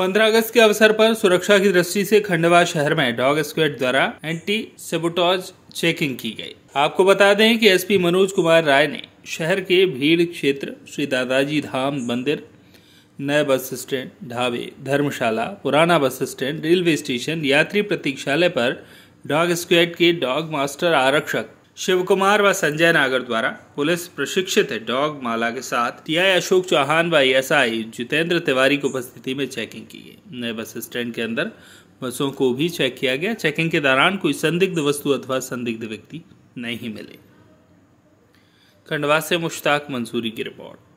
15 अगस्त के अवसर पर सुरक्षा की दृष्टि से खंडवा शहर में डॉग स्क्वेड द्वारा एंटी सेबोटॉज चेकिंग की गई आपको बता दें कि एसपी मनोज कुमार राय ने शहर के भीड़ क्षेत्र श्री दादाजी धाम मंदिर नए बस स्टैंड ढाबे धर्मशाला पुराना बस स्टैंड रेलवे स्टेशन यात्री प्रतीक्षालय पर डॉग स्क्वेड के डॉग मास्टर आरक्षक शिव कुमार व संजय नागर द्वारा पुलिस प्रशिक्षित डॉग माला के साथ टीआई अशोक चौहान व आई जितेंद्र तिवारी की उपस्थिति में चेकिंग की गई नए बस स्टैंड के अंदर बसों को भी चेक किया गया चेकिंग के दौरान कोई संदिग्ध वस्तु अथवा संदिग्ध व्यक्ति नहीं मिले खंडवा से मुश्ताक मंसूरी की रिपोर्ट